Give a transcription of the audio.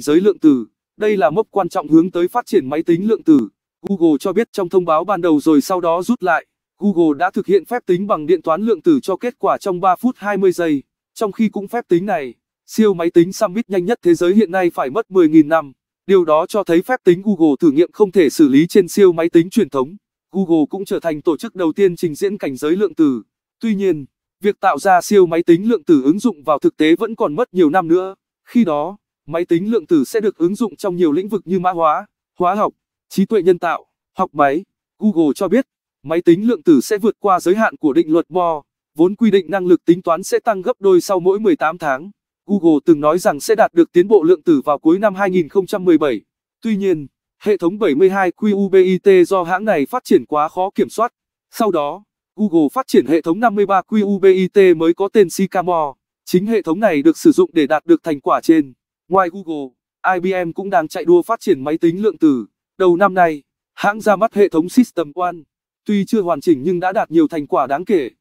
Giới lượng tử, đây là mốc quan trọng hướng tới phát triển máy tính lượng tử. Google cho biết trong thông báo ban đầu rồi sau đó rút lại, Google đã thực hiện phép tính bằng điện toán lượng tử cho kết quả trong 3 phút 20 giây, trong khi cũng phép tính này, siêu máy tính Summit nhanh nhất thế giới hiện nay phải mất 10.000 năm. Điều đó cho thấy phép tính Google thử nghiệm không thể xử lý trên siêu máy tính truyền thống. Google cũng trở thành tổ chức đầu tiên trình diễn cảnh giới lượng tử. Tuy nhiên, việc tạo ra siêu máy tính lượng tử ứng dụng vào thực tế vẫn còn mất nhiều năm nữa. Khi đó, Máy tính lượng tử sẽ được ứng dụng trong nhiều lĩnh vực như mã hóa, hóa học, trí tuệ nhân tạo, học máy. Google cho biết, máy tính lượng tử sẽ vượt qua giới hạn của định luật Moore, vốn quy định năng lực tính toán sẽ tăng gấp đôi sau mỗi 18 tháng. Google từng nói rằng sẽ đạt được tiến bộ lượng tử vào cuối năm 2017. Tuy nhiên, hệ thống 72 QUBIT do hãng này phát triển quá khó kiểm soát. Sau đó, Google phát triển hệ thống 53 QUBIT mới có tên Sycamore. Chính hệ thống này được sử dụng để đạt được thành quả trên. Ngoài Google, IBM cũng đang chạy đua phát triển máy tính lượng tử. Đầu năm nay, hãng ra mắt hệ thống System One. Tuy chưa hoàn chỉnh nhưng đã đạt nhiều thành quả đáng kể.